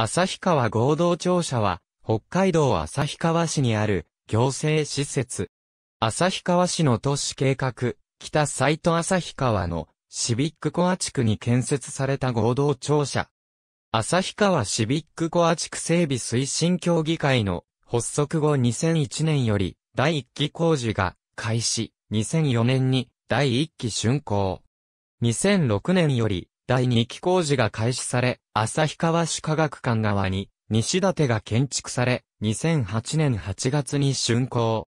旭川合同庁舎は、北海道旭川市にある行政施設。旭川市の都市計画、北サイト旭川のシビックコア地区に建設された合同庁舎。旭川シビックコア地区整備推進協議会の発足後2001年より第1期工事が開始、2004年に第1期竣工。2006年より第2期工事が開始され、旭川市科学館側に西建が建築され、2008年8月に竣工。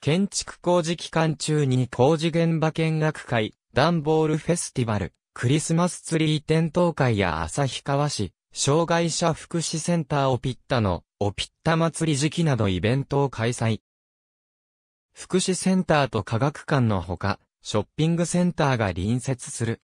建築工事期間中に工事現場見学会、ダンボールフェスティバル、クリスマスツリー点灯会や旭川市、障害者福祉センターオピッタの、オピッタ祭り時期などイベントを開催。福祉センターと科学館のほか、ショッピングセンターが隣接する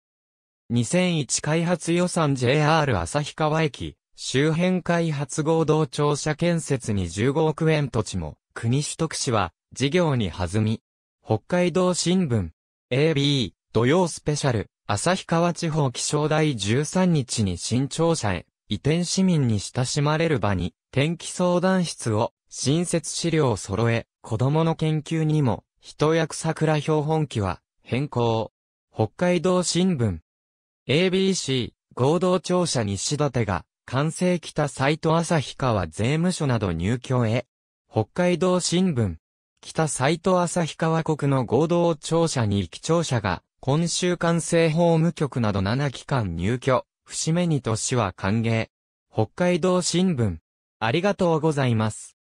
2001開発予算 JR 旭川駅、周辺開発合同庁舎建設に15億円土地も、国取得市は、事業に弾み。北海道新聞、AB、土曜スペシャル、旭川地方気象台13日に新庁舎へ、移転市民に親しまれる場に、天気相談室を、新設資料を揃え、子供の研究にも、一役桜標本記は、変更。北海道新聞、ABC 合同庁舎西立が、完成北斎藤旭川税務署など入居へ。北海道新聞。北斎藤旭川国の合同庁舎に行き庁舎が、今週完成法務局など7機関入居。節目に年市は歓迎。北海道新聞。ありがとうございます。